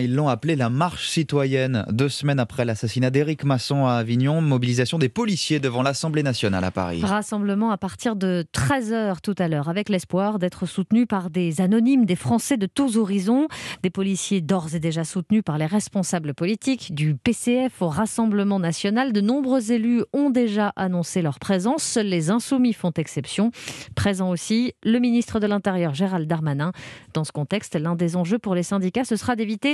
Ils l'ont appelé la marche citoyenne. Deux semaines après l'assassinat d'Éric Masson à Avignon, mobilisation des policiers devant l'Assemblée nationale à Paris. Rassemblement à partir de 13h tout à l'heure, avec l'espoir d'être soutenu par des anonymes, des Français de tous horizons, des policiers d'ores et déjà soutenus par les responsables politiques, du PCF au Rassemblement national. De nombreux élus ont déjà annoncé leur présence. Seuls les insoumis font exception. Présent aussi le ministre de l'Intérieur, Gérald Darmanin. Dans ce contexte, l'un des enjeux pour les syndicats, ce sera d'éviter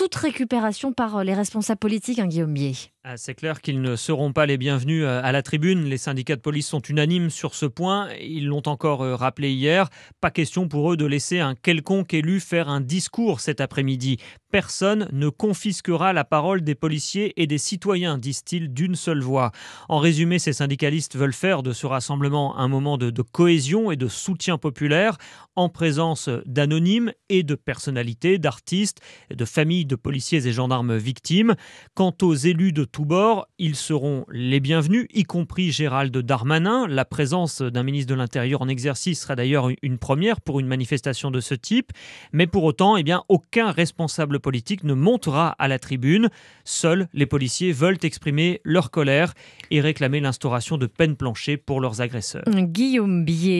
toute récupération par euh, les responsables politiques, hein, Guillaume Bier. Ah, c'est clair qu'ils ne seront pas les bienvenus euh, à la tribune. Les syndicats de police sont unanimes sur ce point. Ils l'ont encore euh, rappelé hier. Pas question pour eux de laisser un quelconque élu faire un discours cet après-midi. Personne ne confisquera la parole des policiers et des citoyens, disent-ils d'une seule voix. En résumé, ces syndicalistes veulent faire de ce rassemblement un moment de, de cohésion et de soutien populaire en présence d'anonymes et de personnalités, d'artistes, de familles de policiers et gendarmes victimes. Quant aux élus de tous bords, ils seront les bienvenus, y compris Gérald Darmanin. La présence d'un ministre de l'Intérieur en exercice sera d'ailleurs une première pour une manifestation de ce type. Mais pour autant, eh bien, aucun responsable politique ne montera à la tribune. Seuls les policiers veulent exprimer leur colère et réclamer l'instauration de peines planchées pour leurs agresseurs. Guillaume Billet.